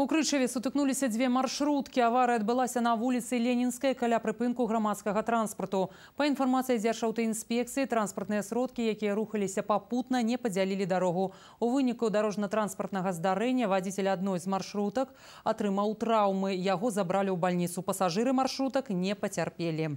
У Крычеве сутыкнуліся дзве маршруткі. Аварыя адбылася на вуліцы Ленінскай каля прыпынку грамадскага транспарту. Па інфармацыі дзяршаўтаінспекцыі, транспартныя сродкі, якія рухаліся папутна, не падзялілі дарогу. У выніку дарожна-транспартнага здарэння вадзіцель адной з маршрутак атрымаў траўмы. Яго забралі ў бальніцу. Пасажыры маршрутак не пацярпелі.